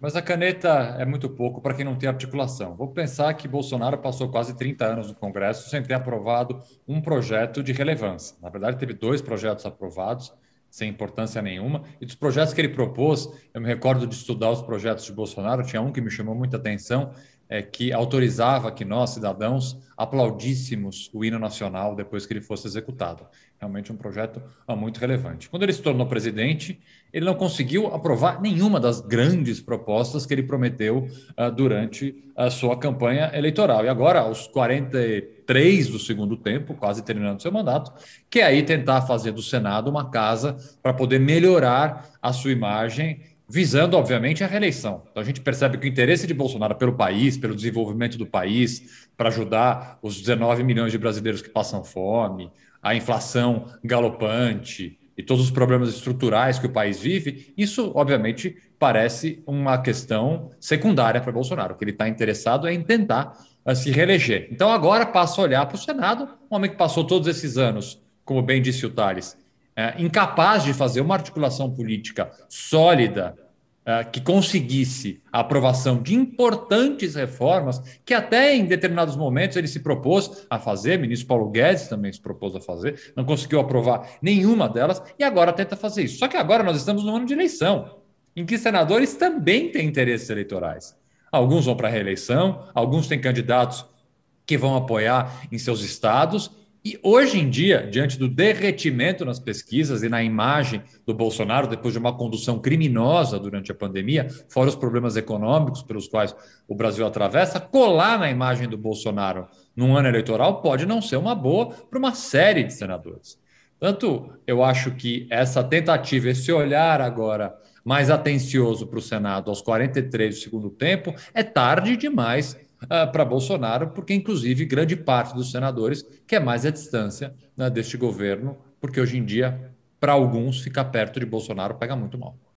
Mas a caneta é muito pouco para quem não tem articulação. Vou pensar que Bolsonaro passou quase 30 anos no Congresso sem ter aprovado um projeto de relevância. Na verdade, teve dois projetos aprovados, sem importância nenhuma. E dos projetos que ele propôs, eu me recordo de estudar os projetos de Bolsonaro, tinha um que me chamou muita atenção, é, que autorizava que nós, cidadãos, aplaudíssemos o hino nacional depois que ele fosse executado. Realmente um projeto muito relevante. Quando ele se tornou presidente, ele não conseguiu aprovar nenhuma das grandes propostas que ele prometeu uh, durante a sua campanha eleitoral. E agora, aos 40 três do segundo tempo, quase terminando seu mandato, que é aí tentar fazer do Senado uma casa para poder melhorar a sua imagem, visando, obviamente, a reeleição. Então a gente percebe que o interesse de Bolsonaro pelo país, pelo desenvolvimento do país, para ajudar os 19 milhões de brasileiros que passam fome, a inflação galopante, e todos os problemas estruturais que o país vive, isso, obviamente, parece uma questão secundária para Bolsonaro. O que ele está interessado é em tentar eh, se reeleger. Então, agora passa a olhar para o Senado, um homem que passou todos esses anos, como bem disse o Thales, eh, incapaz de fazer uma articulação política sólida ah, que conseguisse a aprovação de importantes reformas que até em determinados momentos ele se propôs a fazer, o ministro Paulo Guedes também se propôs a fazer, não conseguiu aprovar nenhuma delas e agora tenta fazer isso. Só que agora nós estamos no ano de eleição, em que senadores também têm interesses eleitorais. Alguns vão para a reeleição, alguns têm candidatos que vão apoiar em seus estados e hoje em dia, diante do derretimento nas pesquisas e na imagem do Bolsonaro, depois de uma condução criminosa durante a pandemia, fora os problemas econômicos pelos quais o Brasil atravessa, colar na imagem do Bolsonaro num ano eleitoral pode não ser uma boa para uma série de senadores. Tanto eu acho que essa tentativa, esse olhar agora mais atencioso para o Senado aos 43 do segundo tempo, é tarde demais uh, ah, para Bolsonaro, porque, inclusive, grande parte dos senadores quer é mais a distância né, deste governo, porque hoje em dia, para alguns, ficar perto de Bolsonaro pega muito mal.